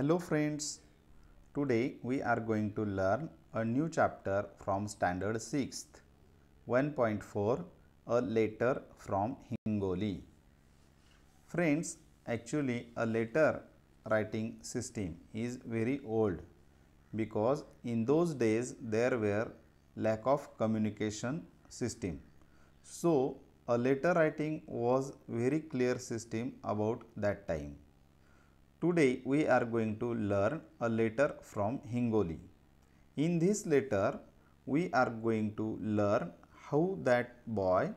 Hello friends, today we are going to learn a new chapter from standard 6th, 1.4 a letter from Hingoli. Friends, actually a letter writing system is very old because in those days there were lack of communication system. So, a letter writing was very clear system about that time. Today we are going to learn a letter from Hingoli. In this letter we are going to learn how that boy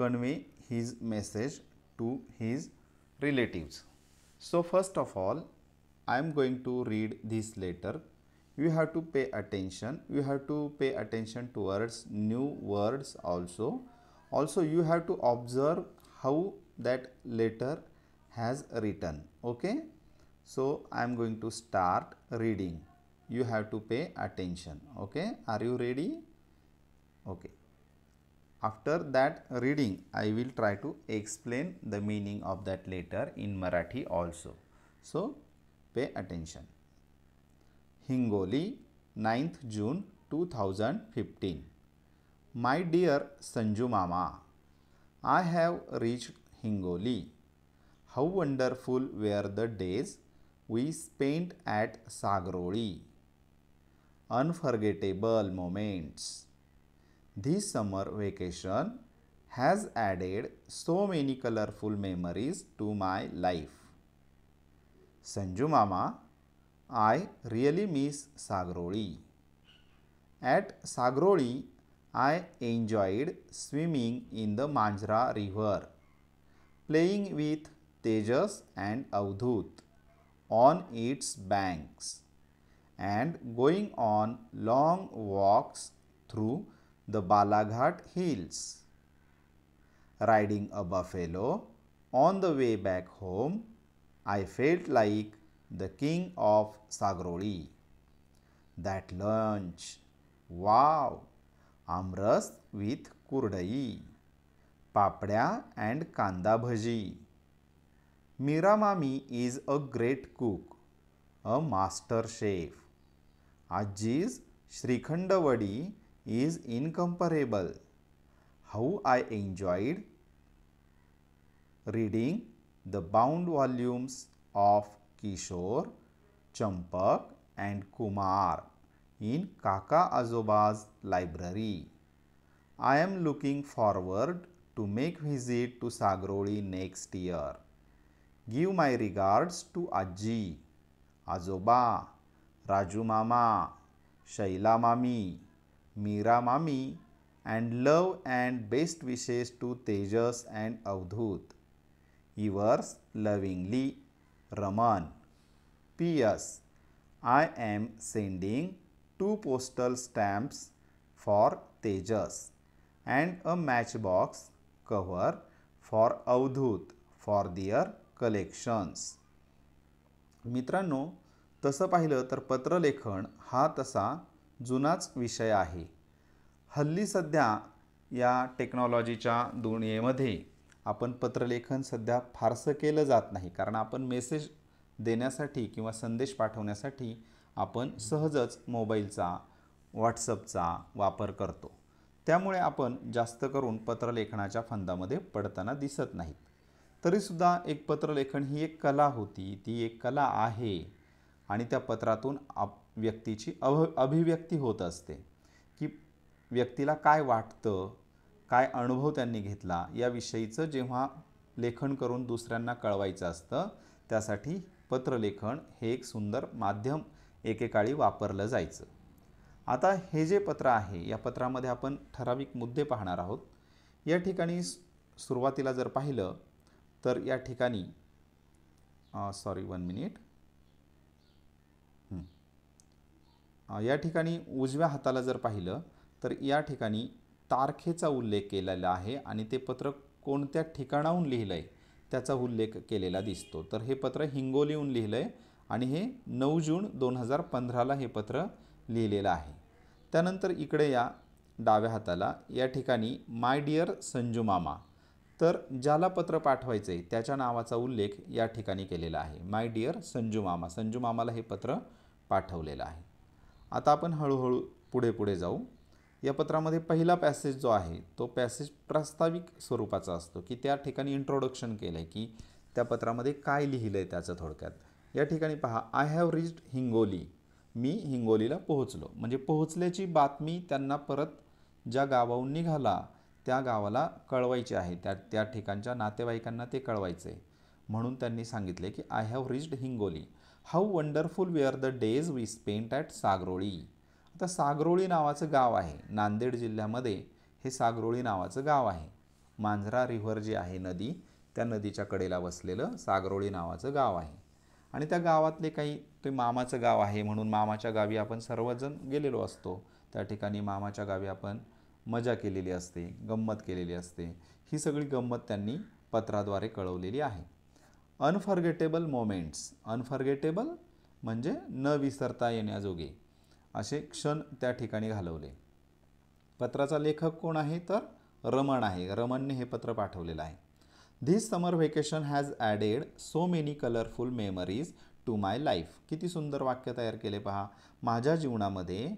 convey his message to his relatives. So first of all I am going to read this letter. You have to pay attention. You have to pay attention towards new words also. Also you have to observe how that letter has written. Okay so I am going to start reading. You have to pay attention. Okay. Are you ready? Okay. After that reading, I will try to explain the meaning of that letter in Marathi also. So pay attention. Hingoli 9th June 2015. My dear Sanju Mama, I have reached Hingoli. How wonderful were the days we spent at Sagroli. Unforgettable moments. This summer vacation has added so many colorful memories to my life. Sanju Mama, I really miss Sagroli. At Sagroli, I enjoyed swimming in the Manjra river, playing with Tejas and Avdhut on its banks and going on long walks through the Balaghat hills. Riding a buffalo on the way back home, I felt like the king of Sagroli. That lunch, wow, amras with kurdai, papda and kanda bhaji. Miramami is a great cook, a master chef. Aji's Shrikhandavadi is incomparable. How I enjoyed reading the bound volumes of Kishore, Champak and Kumar in Kaka Azoba's library. I am looking forward to make visit to Sagroli next year. Give my regards to Aji, Azoba, Raju Mama, Shaila Mami, Meera Mami and love and best wishes to Tejas and Avdhut. Yours lovingly, Raman. P.S. I am sending two postal stamps for Tejas and a matchbox cover for Avdhut for their collections मित्रांनो तसं पाहिलं तर पत्रलेखन हा तसा जुनाच विषय आहे हल्ली सध्या या टेक्नॉलॉजीच्या दुनियेमध्ये आपण पत्रलेखन सध्या फारसं केलं जात नाही कारण आपण मेसेज देण्यासाठी किंवा संदेश पाठवण्यासाठी आपण सहजच मोबाईलचा व्हॉट्सअपचा वापर करतो त्यामुळे आपण जास्त करून पत्रलेखनाच्या फंदामध्ये पडताना दिसत नाहीत तरीसुद्धा एक पत्रलेखन ही एक कला होती ती एक कला आहे आणि त्या पत्रातून आप व्यक्तीची अभ अभिव्यक्ती होत असते की व्यक्तीला काय वाटतं काय अनुभव त्यांनी घेतला याविषयीचं जेव्हा लेखन करून दुसऱ्यांना कळवायचं असतं त्यासाठी पत्रलेखन हे एक सुंदर माध्यम एकेकाळी वापरलं जायचं आता हे जे पत्र आहे या पत्रामध्ये आपण ठराविक मुद्दे पाहणार आहोत या ठिकाणी सुरुवातीला जर पाहिलं तर या ठिकाणी सॉरी वन मिनिट या ठिकाणी उजव्या हाताला जर पाहिलं तर या ठिकाणी तारखेचा उल्लेख केलेला आहे आणि ते पत्र कोणत्या ठिकाणाहून लिहिलं आहे त्याचा उल्लेख केलेला दिसतो तर हे पत्र हिंगोलीहून लिहिलं आहे आणि हे नऊ जून दोन हजार पंधराला हे पत्र लिहिलेलं आहे त्यानंतर इकडे या डाव्या हाताला या ठिकाणी माय डिअर संजू मामा तर ज्याला पत्र पाठवायचं आहे त्याच्या नावाचा उल्लेख या ठिकाणी केलेला आहे माय डिअर संजू मामा संजू मामाला हे पत्र पाठवलेलं आहे आता आपण हळूहळू पुढे पुढे जाऊ या पत्रामध्ये पहिला पॅसेज जो आहे तो पॅसेज प्रास्ताविक स्वरूपाचा असतो की त्या ठिकाणी इंट्रोडक्शन केलं आहे की त्या पत्रामध्ये काय लिहिलं आहे त्याचं थोडक्यात या ठिकाणी पहा आय हॅव रिच्ड हिंगोली मी हिंगोलीला पोहोचलो म्हणजे पोहोचल्याची बातमी त्यांना परत ज्या गावाहून निघाला त्या गावाला कळवायचे आहे त्या त्या ठिकाणच्या नातेवाईकांना ते कळवायचं आहे म्हणून त्यांनी सांगितले की I have reached Hingoli how wonderful we are the days we spent at Sagaroli आता सागरोळी नावाचं गाव आहे नांदेड जिल्ह्यामध्ये हे सागरोळी नावाचं गाव आहे मांजरा रिव्हर जी आहे नदी त्या नदीच्या कडेला वसलेलं सागरोळी नावाचं गाव आहे आणि त्या गावातले काही ते मामाचं गाव आहे म्हणून मामाच्या गावी आपण सर्वजण गेलेलो असतो त्या ठिकाणी मामाच्या गावी आपण मजा केलेली असते गंमत केलेली असते ही सगळी गंमत त्यांनी पत्राद्वारे कळवलेली आहे अनफर्गेटेबल मोमेंट्स अनफर्गेटेबल म्हणजे न विसरता येण्याजोगे असे क्षण त्या ठिकाणी घालवले पत्राचा लेखक कोण आहे तर रमण आहे रमणने हे पत्र पाठवलेलं आहे this summer vacation has added so many colourful memories to my life किती सुंदर वाक्य तयार केले पहा माझ्या जीवनामध्ये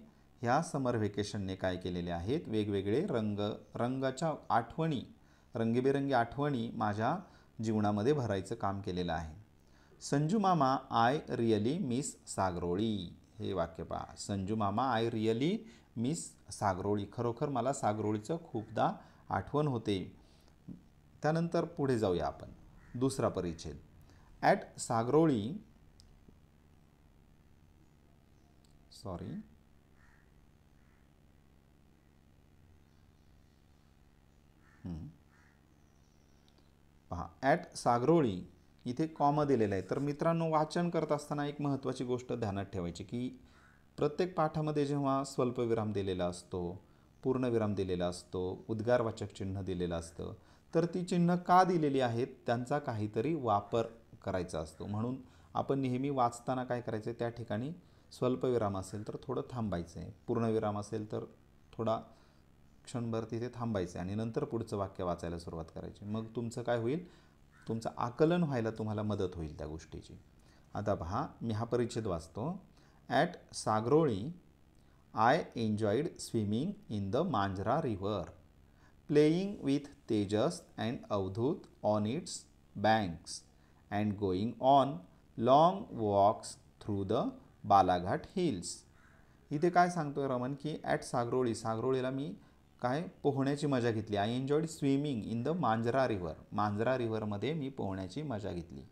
ह्या समर व्हेकेशनने काय केलेले आहेत वेगवेगळे रंग रंगाच्या आठवणी रंगीबेरंगी आठवणी माझ्या जीवनामध्ये भरायचं काम केलेलं आहे संजू मामा आय रिअली मिस सागरोळी हे वाक्य पहा संजू मामा आय रिअली मिस सागरोळी खरोखर मला सागरोळीचं खूपदा आठवण होते त्यानंतर पुढे जाऊया आपण दुसरा परिच्छेद ॲट सागरोळी सॉरी पहा ॲट सागरोळी इथे कॉम दिलेलं आहे तर मित्रांनो वाचन करत असताना एक महत्त्वाची गोष्ट ध्यानात ठेवायची की प्रत्येक पाठामध्ये जेव्हा स्वल्पविराम दिलेला असतो पूर्णविराम दिलेला असतो उद्गारवाचक चिन्ह दिलेलं असतं तर ती चिन्ह का दिलेली आहेत त्यांचा काहीतरी वापर करायचा असतो म्हणून आपण नेहमी वाचताना काय करायचं आहे त्या ठिकाणी स्वल्पविराम असेल तर थोडं थांबायचं आहे पूर्णविराम असेल तर थोडा क्षणभर तिथे थांबायचं आणि नंतर पुढचं वाक्य वाचायला सुरुवात करायची मग तुमचं काय होईल तुमचं आकलन व्हायला तुम्हाला मदत होईल त्या गोष्टीची आता पहा मी हा परिच्छेद वाचतो at Sagaroli I enjoyed swimming in the Manjara river playing with Tejas and Avdhut on its banks and going on long walks through the Balaghat hills इथे काय सांगतो रमन की ॲट सागरोळी सागरोळीला मी काय पोहण्याची मजा घेतली I enjoyed swimming in the Manjara river Manjara रिव्हरमध्ये मी पोहण्याची मजा घेतली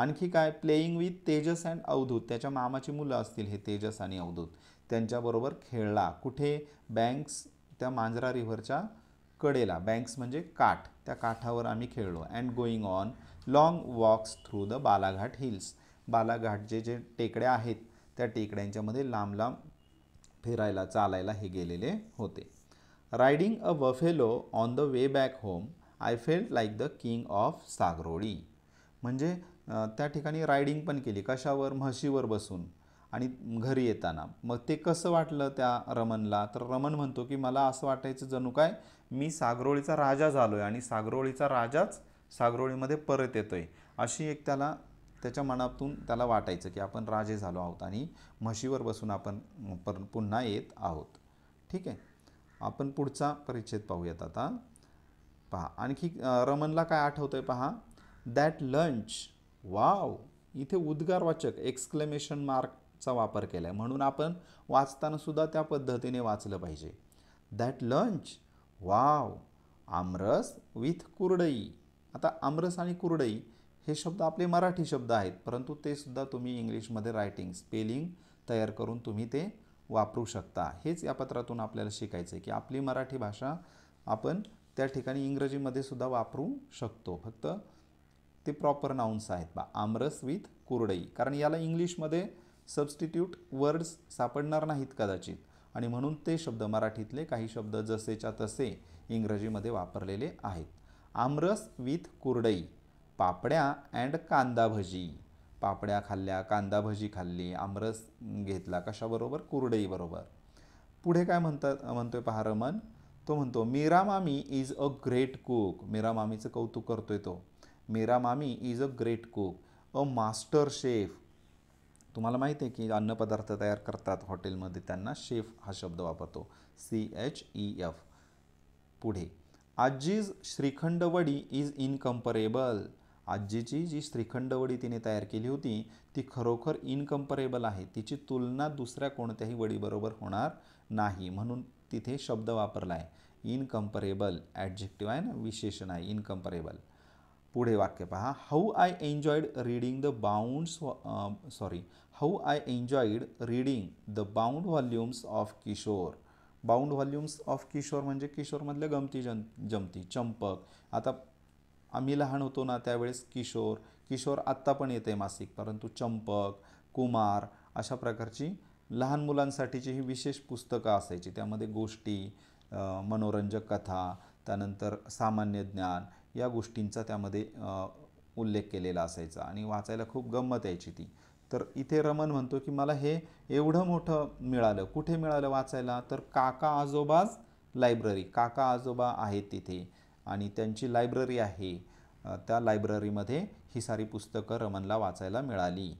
आणखी काय playing with Tejas and Avdhut त्याच्या मामाची मुलं असतील हे तेजस आणि अवधूत त्यांच्याबरोबर खेळला कुठे बँक्स त्या मांजरा रिव्हरच्या कडेला बँक्स म्हणजे काठ त्या काठावर आम्ही खेळलो and going on long walks through the Balaghat hills Balaghat जे जे टेकड्या आहेत त्या टेकड्यांच्यामध्ये लांब लांब फिरायला चालायला हे गेलेले होते रायडिंग म्हणजे, a buffalo on the way back home I felt like the king of Sagaroli म्हणजे त्या ठिकाणी रायडिंग पण केली कशावर म्हशीवर बसून आणि घरी येताना मग ते कसं वाटलं त्या रमनला तर रमन म्हणतो की मला असं वाटायचं जणू काय मी सागरोळीचा राजा झालो आहे आणि सागरोळीचा राजाच सागरोळीमध्ये परत येतो आहे अशी एक त्याला त्याच्या मनातून त्याला वाटायचं की आपण राजे झालो आहोत आणि म्हशीवर बसून आपण पर पुन्हा येत आहोत ठीक आहे आपण पुढचा परिच्छेद पाहूयात आता पहा आणखी रमनला काय आठवतं आहे पहा दॅट लंच वाव इथे उद्गारवाचक एक्सक्लेमेशन मार्कचा वापर केला आहे म्हणून आपण वाचतानासुद्धा त्या पद्धतीने वाचलं पाहिजे that lunch wow aamras with kurdai आता आमरस आणि कुरडई हे शब्द आपले मराठी शब्द आहेत परंतु ते सुद्धा तुम्ही इंग्लिशमध्ये रायटिंग स्पेलिंग तयार करून तुम्ही ते वापरू शकता हेच या पत्रातून आपल्याला शिकायचं आहे की आपली मराठी भाषा आपण त्या ठिकाणी इंग्रजीमध्ये सुद्धा वापरू शकतो फक्त ते प्रॉपर नाऊन्स आहेत बा आमरस विथ कुरडई कारण याला इंग्लिशमध्ये सबस्टिट्यूट वर्ड्स सापडणार नाहीत कदाचित आणि म्हणून ते शब्द मराठीतले काही शब्द जसेच्या तसे इंग्रजीमध्ये वापरलेले आहेत आमरस विथ कुरडई पापड्या अँड कांदा भजी पापड्या खाल्ल्या कांदा भजी खाल्ली आमरस घेतला कशाबरोबर कुरडईबरोबर पुढे काय म्हणतात म्हणतोय पहा रमन तो म्हणतो Meera mami is a great cook Meera मामीचं कौतुक करतोय तो Meera mami is a great cook a master chef तुम्हाला माहिती आहे की अन्नपदार्थ तयार करतात हॉटेलमध्ये त्यांना शेफ हा शब्द वापरतो सी एच ई एफ पुढे आजीज श्रीखंड वडी इज इनकम्परेबल आजीची जी श्रीखंडवडी तिने तयार केली होती ती खरोखर इनकम्परेबल आहे तिची तुलना दुसऱ्या कोणत्याही वडीबरोबर होणार नाही म्हणून तिथे शब्द वापरला आहे इनकम्परेबल ॲडजेक्टिव्ह आहे ना विशेषण आहे इनकम्परेबल पुढे वाक्य पहा how I enjoyed reading the bound sorry how I enjoyed reading the bound volumes of Kishore bound volumes of Kishore म्हणजे किशोरमधल्या गमती जम जमती चंपक आता आम्ही लहान होतो ना त्यावेळेस किशोर किशोर आत्ता पण येते मासिक परंतु चंपक कुमार अशा प्रकारची लहान मुलांसाठीची ही विशेष पुस्तकं असायची त्यामध्ये गोष्टी मनोरंजक कथा त्यानंतर सामान्य ज्ञान या गोष्टींचा त्यामध्ये उल्लेख केलेला असायचा आणि वाचायला खूप गंमत यायची ती तर इथे रमन म्हणतो की मला हे एवढं मोठं मिळालं कुठे मिळालं वाचायला तर काका आजोबाज लायब्ररी काका आजोबा आहेत तिथे आणि त्यांची लायब्ररी आहे त्या लायब्ररीमध्ये ही सारी पुस्तकं रमनला वाचायला मिळाली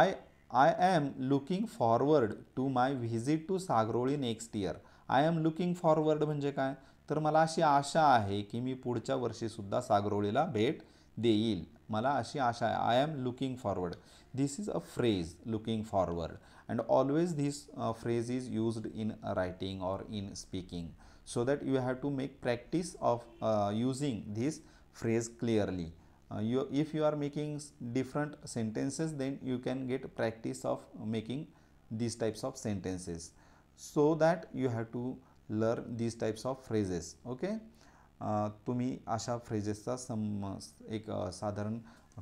I I am looking forward to my visit to Sagaroli next year I am looking forward म्हणजे काय तर मला अशी आशा आहे की मी पुढच्या वर्षीसुद्धा सागरोळीला भेट देईल मला अशी आशा आहे I am looking forward this is a phrase looking forward and always this phrase is used in writing or in speaking so that you have to make practice of uh, using this phrase clearly. Uh, you, if you are making different sentences then you can get practice of making these types of sentences. So that you have to learn these types of phrases. Okay. तुम्ही अशा फ्रेजेसचा सम एक साधारण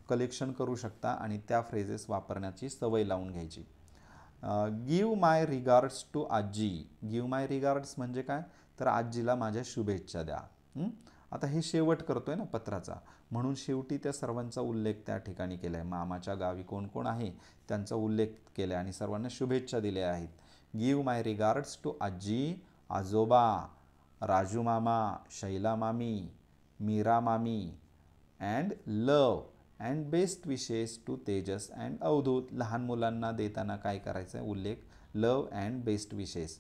collection करू शकता आणि त्या phrases वापरण्याची सवय लावून घ्यायची give my regards to aaji give my regards म्हणजे काय तर आजीला माझ्या शुभेच्छा द्या आता हे शेवट करतो आहे ना पत्राचा म्हणून शेवटी त्या सर्वांचा उल्लेख त्या ठिकाणी केला आहे मामाच्या गावी कोण कोण आहे त्यांचा उल्लेख केला आहे आणि सर्वांना शुभेच्छा दिल्या आहेत गिव माय रिगार्ड्स टू आजी आजोबा राजू मामा Shaila mami Meera mami and love and best wishes to Tejas and Avdhut लहान मुलांना देताना काय करायचं आहे उल्लेख लव अँड बेस्ट विशेस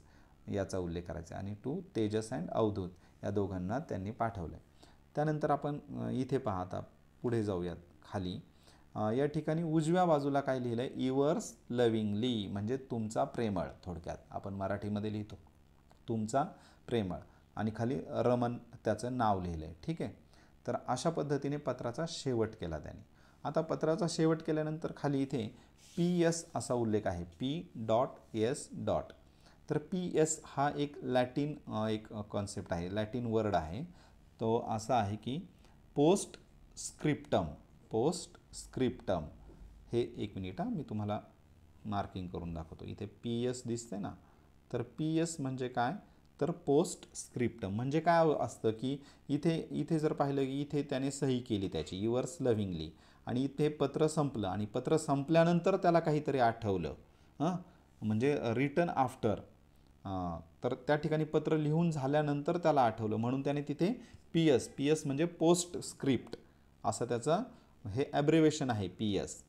याचा उल्लेख करायचा आणि टू तेजस अँड अवधूत या दोघांना त्यांनी पाठवलं आहे त्यानंतर आपण इथे पाहता पुढे जाऊयात खाली या ठिकाणी उजव्या बाजूला काय लिहिलं आहे इवर्स लविंगली म्हणजे तुमचा प्रेमळ थोडक्यात आपण मराठीमध्ये लिहितो तुमचा प्रेमळ आणि खाली रमन त्याचं नाव लिहिलं आहे ठीक आहे तर अशा पद्धतीने पत्राचा शेवट केला त्याने आता पत्राचा शेवट केल्यानंतर खाली इथे पी एस असा उल्लेख आहे पी डॉट एस डॉट तर पी एस हा एक लॅटिन एक कॉन्सेप्ट आहे लॅटिन वर्ड आहे तो असा आहे की पोस्ट स्क्रिप्टम पोस्ट स्क्रिप्टम हे एक मिनिट हां मी तुम्हाला मार्किंग करून दाखवतो इथे पी एस दिसते ना तर पी एस म्हणजे काय तर पोस्ट स्क्रिप्टम म्हणजे काय असतं की इथे इथे जर पाहिलं की इथे त्याने सही केली त्याची युअर्स लव्हिंगली आणि इथे पत्र संपलं आणि पत्र संपल्यानंतर त्याला काहीतरी आठवलं हां म्हणजे रिटर्न आफ्टर तर त्या ठिकाणी पत्र लिहून झाल्यानंतर त्याला आठवलं म्हणून त्याने तिथे पी एस पी एस म्हणजे पोस्ट स्क्रिप्ट असं त्याचं हे ॲब्रिवेशन आहे पी एस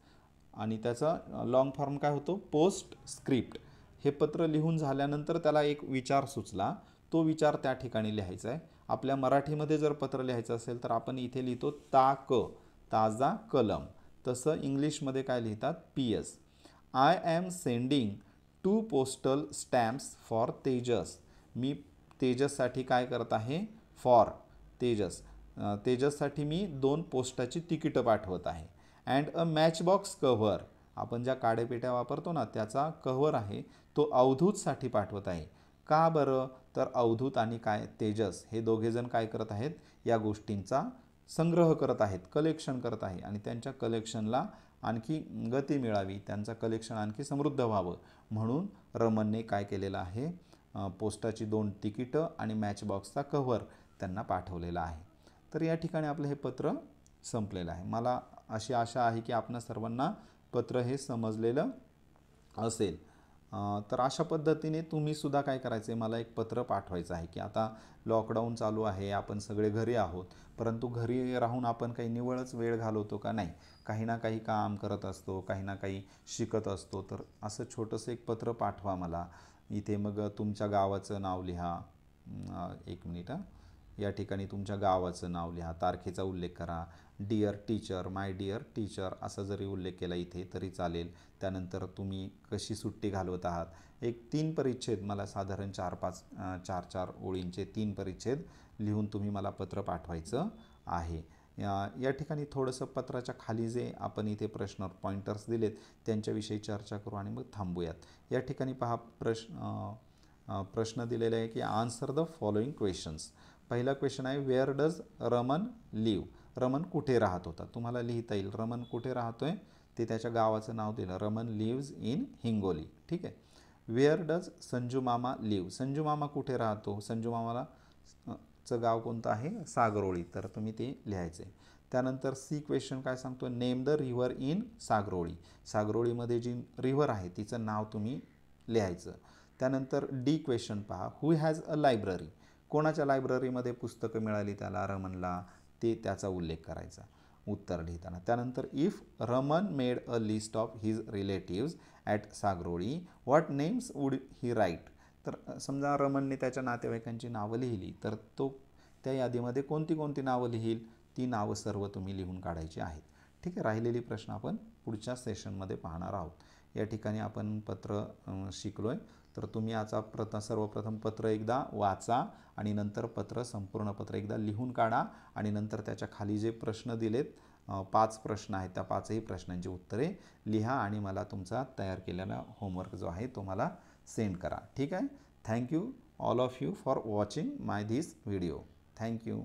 आणि त्याचा लॉंग फॉर्म काय होतो पोस्ट स्क्रिप्ट हे पत्र लिहून झाल्यानंतर त्याला एक विचार सुचला तो विचार त्या ठिकाणी लिहायचा आहे आपल्या मराठीमध्ये जर पत्र लिहायचं असेल तर आपण इथे लिहितो ताक ताजा कलम तसं इंग्लिशमध्ये काय लिहितात P S I am sending two postal stamps for Tejas मी तेजससाठी काय करत आहे फॉर तेजस तेजससाठी मी दोन पोस्टाची तिकीटं पाठवत आहे अँड अ मॅचबॉक्स कव्हर आपण ज्या काडेपेट्या वापरतो ना त्याचा कव्हर आहे तो अवधूतसाठी पाठवत आहे का बरं तर अवधूत आणि काय तेजस हे दोघेजण काय करत आहेत या गोष्टींचा संग्रह करत आहेत कलेक्शन करत आहे आणि त्यांच्या कलेक्शनला आणखी गती मिळावी त्यांचं कलेक्शन आणखी समृद्ध व्हावं म्हणून रमनने काय केलेलं आहे पोस्टाची दोन तिकीटं आणि मॅचबॉक्सचा कव्हर त्यांना पाठवलेला आहे तर या ठिकाणी आपलं हे पत्र संपलेलं आहे मला अशी आशा आहे की आपण सर्वांना पत्र हे समजलेलं असेल तर अशा पद्धतीने तुम्हीसुद्धा काय करायचं आहे मला एक पत्र पाठवायचं आहे की आता लॉकडाऊन चालू आहे आपण सगळे घरी आहोत परंतु घरी राहून आपण काही निवळच वेळ घालवतो का नाही काही ना काही काम करत असतो काही ना काही शिकत असतो तर असं छोटंसं एक पत्र पाठवा मला इथे मग तुमच्या गावाचं नाव लिहा एक मिनिट या ठिकाणी तुमच्या गावाचं नाव लिहा तारखेचा उल्लेख करा dear teacher my dear teacher असा जरी उल्लेख केला इथे तरी चालेल त्यानंतर तुम्ही कशी सुट्टी घालवत आहात एक तीन परिच्छेद मला साधारण चार पाच चार चार ओळींचे तीन परिच्छेद लिहून तुम्ही मला पत्र पाठवायचं आहे या, ठिकाणी थोडंसं पत्राच्या खाली जे आपण इथे प्रश्न पॉइंटर्स दिलेत त्यांच्याविषयी चर्चा करू आणि मग थांबूयात या ठिकाणी पहा प्रश्न प्रश्न दिलेला आहे की आन्सर द फॉलोईंग क्वेश्चन्स पहिला क्वेश्चन आहे where does Raman live Raman कुठे राहत होता तुम्हाला लिहिता येईल रमन कुठे राहतो आहे ते त्याच्या गावाचं नाव दिलं रमन लिव्ज इन हिंगोली ठीक आहे वेअर डज संजू मामा लिव संजू मामा कुठे राहतो संजू मामाला चं गाव कोणतं आहे सागरोळी तर तुम्ही ते आहे त्यानंतर सी क्वेश्चन काय सांगतो name the river in Sagaroli सागरोळीमध्ये जी रिव्हर आहे तिचं नाव तुम्ही लिहायचं त्यानंतर डी क्वेश्चन पहा हू हॅज अ लायब्ररी कोणाच्या लायब्ररीमध्ये पुस्तकं मिळाली त्याला रमनला ते त्याचा उल्लेख करायचा उत्तर लिहिताना त्यानंतर if Raman made a list of his relatives at Sagaroli what names would he write तर समजा रमनने त्याच्या नातेवाईकांची नावं लिहिली तर तो त्या यादीमध्ये कोणती कोणती नावं लिहील ती नावं सर्व तुम्ही लिहून काढायची आहेत ठीक आहे राहिलेली प्रश्न आपण पुढच्या सेशनमध्ये पाहणार आहोत या ठिकाणी आपण पत्र शिकलो आहे तर तुम्ही आता प्रथ सर्वप्रथम पत्र एकदा वाचा आणि नंतर पत्र संपूर्ण पत्र एकदा लिहून काढा आणि नंतर त्याच्या खाली जे प्रश्न दिलेत पाच प्रश्न आहेत त्या पाचही प्रश्नांची उत्तरे लिहा आणि मला तुमचा तयार केलेला होमवर्क जो आहे तो मला सेंड करा ठीक आहे thank you all of you for watching my this video thank you